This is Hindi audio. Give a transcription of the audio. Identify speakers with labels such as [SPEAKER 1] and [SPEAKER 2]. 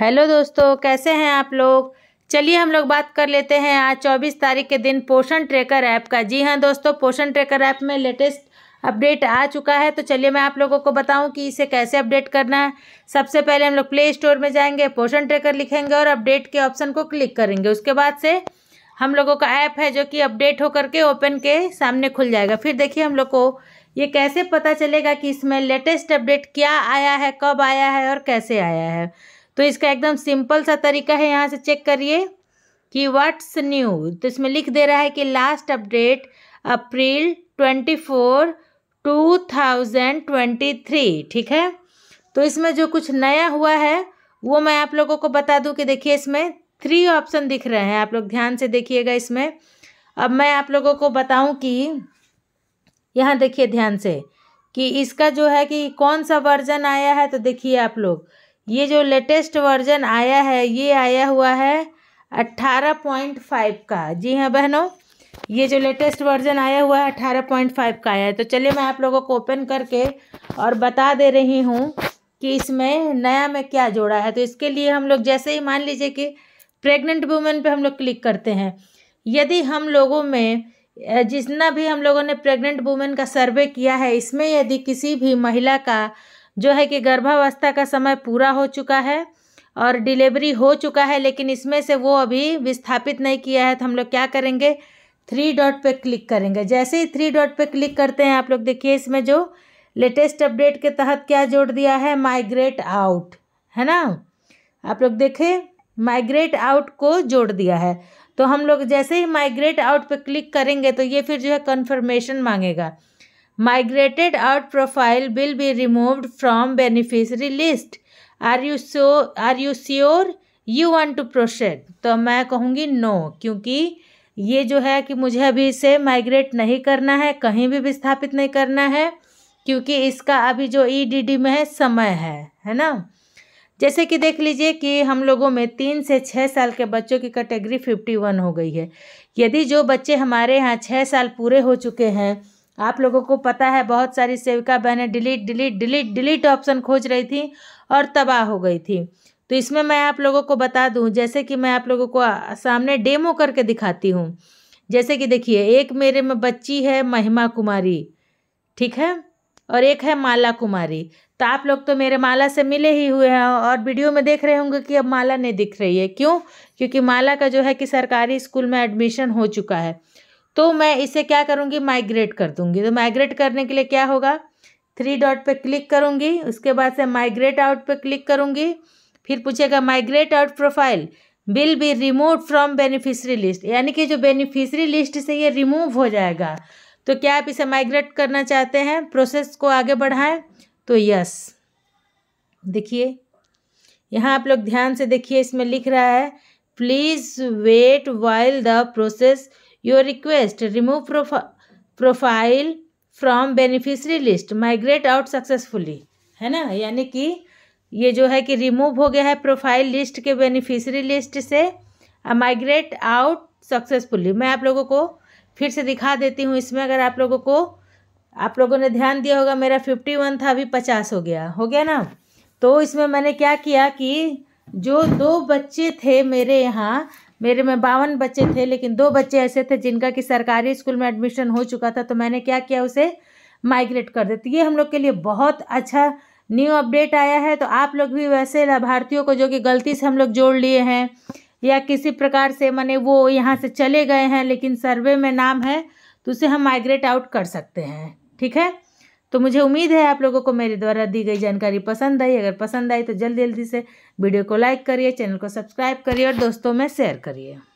[SPEAKER 1] हेलो दोस्तों कैसे हैं आप लोग चलिए हम लोग बात कर लेते हैं आज चौबीस तारीख के दिन पोषण ट्रेकर ऐप का जी हाँ दोस्तों पोषण ट्रेकर ऐप में लेटेस्ट अपडेट आ चुका है तो चलिए मैं आप लोगों को बताऊं कि इसे कैसे अपडेट करना है सबसे पहले हम लोग प्ले स्टोर में जाएंगे पोषण ट्रेकर लिखेंगे और अपडेट के ऑप्शन को क्लिक करेंगे उसके बाद से हम लोगों का ऐप है जो कि अपडेट होकर के ओपन के सामने खुल जाएगा फिर देखिए हम लोग को ये कैसे पता चलेगा कि इसमें लेटेस्ट अपडेट क्या आया है कब आया है और कैसे आया है तो इसका एकदम सिंपल सा तरीका है यहाँ से चेक करिए कि व्हाट्स न्यू तो इसमें लिख दे रहा है कि last update April twenty four two thousand twenty three ठीक है तो इसमें जो कुछ नया हुआ है वो मैं आप लोगों को बता दूं कि देखिए इसमें थ्री ऑप्शन दिख रहे हैं आप लोग ध्यान से देखिएगा इसमें अब मैं आप लोगों को बताऊं कि यहाँ देखिए ध्यान से कि इसका जो है कि कौन सा वर्जन आया है तो देखिए आप लोग ये जो लेटेस्ट वर्जन आया है ये आया हुआ है अट्ठारह पॉइंट फाइव का जी हाँ बहनों ये जो लेटेस्ट वर्जन आया हुआ है अट्ठारह पॉइंट फाइव का आया है तो चलिए मैं आप लोगों को ओपन करके और बता दे रही हूँ कि इसमें नया में क्या जोड़ा है तो इसके लिए हम लोग जैसे ही मान लीजिए कि प्रेग्नेंट वुमेन पे हम लोग क्लिक करते हैं यदि हम लोगों में जितना भी हम लोगों ने प्रेग्नेंट वुमेन का सर्वे किया है इसमें यदि किसी भी महिला का जो है कि गर्भावस्था का समय पूरा हो चुका है और डिलीवरी हो चुका है लेकिन इसमें से वो अभी विस्थापित नहीं किया है तो हम लोग क्या करेंगे थ्री डॉट पे क्लिक करेंगे जैसे ही थ्री डॉट पे क्लिक करते हैं आप लोग देखिए इसमें जो लेटेस्ट अपडेट के तहत क्या जोड़ दिया है माइग्रेट आउट है ना आप लोग देखें माइग्रेट आउट को जोड़ दिया है तो हम लोग जैसे ही माइग्रेट आउट पे क्लिक करेंगे तो ये फिर जो है कन्फर्मेशन मांगेगा migrated out profile will be removed from beneficiary list are you so are you sure you want to proceed तो मैं कहूँगी नो no, क्योंकि ये जो है कि मुझे अभी इसे माइग्रेट नहीं करना है कहीं भी विस्थापित नहीं करना है क्योंकि इसका अभी जो डी e में है समय है है ना जैसे कि देख लीजिए कि हम लोगों में तीन से छः साल के बच्चों की कैटेगरी फिफ्टी वन हो गई है यदि जो बच्चे हमारे यहाँ छः साल पूरे हो चुके हैं आप लोगों को पता है बहुत सारी सेविका बहनें delete delete delete delete option खोज रही थी और तबाह हो गई थी तो इसमें मैं आप लोगों को बता दूं जैसे कि मैं आप लोगों को सामने डेमो करके दिखाती हूँ जैसे कि देखिए एक मेरे में बच्ची है महिमा कुमारी ठीक है और एक है माला कुमारी तो आप लोग तो मेरे माला से मिले ही हुए हैं और वीडियो में देख रहे होंगे कि अब माला नहीं दिख रही है क्यों क्योंकि माला का जो है कि सरकारी स्कूल में एडमिशन हो चुका है तो मैं इसे क्या करूँगी माइग्रेट कर दूँगी तो माइग्रेट करने के लिए क्या होगा थ्री डॉट पे क्लिक करूँगी उसके बाद से माइग्रेट आउट पे क्लिक करूँगी फिर पूछेगा migrate out profile will be remove from beneficiary list यानी कि जो बेनिफिशरी लिस्ट से ये रिमूव हो जाएगा तो क्या आप इसे माइग्रेट करना चाहते हैं प्रोसेस को आगे बढ़ाएं तो यस देखिए यहाँ आप लोग ध्यान से देखिए इसमें लिख रहा है please wait while the process your request remove profi profile from beneficiary list migrate out successfully है ना यानी कि ये जो है कि रिमूव हो गया है प्रोफाइल लिस्ट के बेनिफिशरी लिस्ट से माइग्रेट आउट सक्सेसफुली मैं आप लोगों को फिर से दिखा देती हूँ इसमें अगर आप लोगों को आप लोगों ने ध्यान दिया होगा मेरा फिफ्टी वन था अभी पचास हो गया हो गया ना तो इसमें मैंने क्या किया कि जो दो बच्चे थे मेरे यहाँ मेरे में बावन बच्चे थे लेकिन दो बच्चे ऐसे थे जिनका कि सरकारी स्कूल में एडमिशन हो चुका था तो मैंने क्या किया उसे माइग्रेट कर देती तो ये हम लोग के लिए बहुत अच्छा न्यू अपडेट आया है तो आप लोग भी वैसे लाभार्थियों को जो कि गलती से हम लोग जोड़ लिए हैं या किसी प्रकार से मैंने वो यहाँ से चले गए हैं लेकिन सर्वे में नाम है तो उसे हम माइग्रेट आउट कर सकते हैं ठीक है तो मुझे उम्मीद है आप लोगों को मेरे द्वारा दी गई जानकारी पसंद आई अगर पसंद आई तो जल्दी जल्दी से वीडियो को लाइक करिए चैनल को सब्सक्राइब करिए और दोस्तों में शेयर करिए